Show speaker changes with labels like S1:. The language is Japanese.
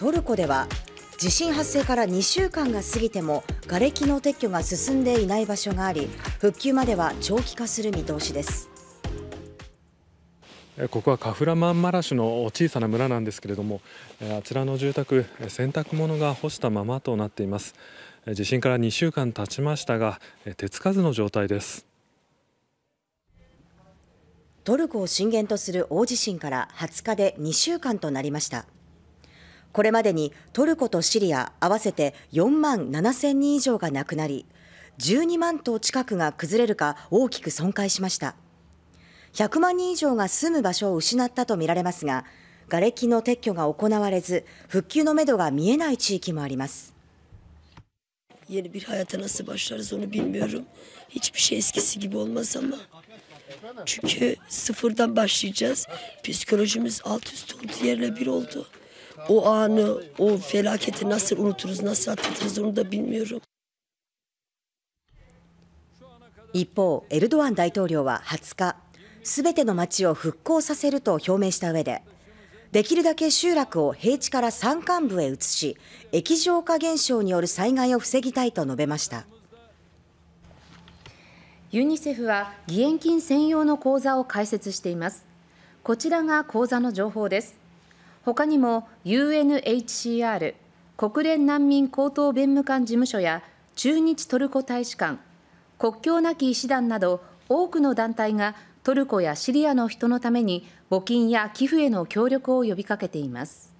S1: トルコでは地震発生から2週間が過ぎても瓦礫の撤去が進んでいない場所があり復旧までは長期化する見通しです
S2: ここはカフラマンマラシュの小さな村なんですけれどもあちらの住宅洗濯物が干したままとなっています地震から2週間経ちましたが手つかずの状態です
S3: トル
S1: コを震源とする大地震から20日で2週間となりましたこれまでにトルコとシリア合わせて4万7000人以上が亡くなり12万棟近くが崩れるか大きく損壊しました100万人以上が住む場所を失ったとみられますが瓦礫の撤去が行われず復旧のめどが見えない地域もあります
S3: Çünkü sıfırdan başlayacağız. Psikolojimiz alt üst oldu, yerle bir oldu. o anı, o felaketi nasıl unuturuz, nasıl atlatırız onu da bilmiyorum.
S1: 一方、エルドアン大統領は20日、すべての町を復興させると表明した上で、できるだけ集落を平地から山間部へ移し、液状化現象による災害を防ぎたいと述べました。ユニセフは義援金専用の口座を開設して
S4: います。こちらが口座の情報です。他にも UNHCR 国連難民高等弁務官事務所や駐日トルコ大使館国境なき医師団など多くの団体がトルコやシリアの人のために募金や寄付への協力を呼びかけています。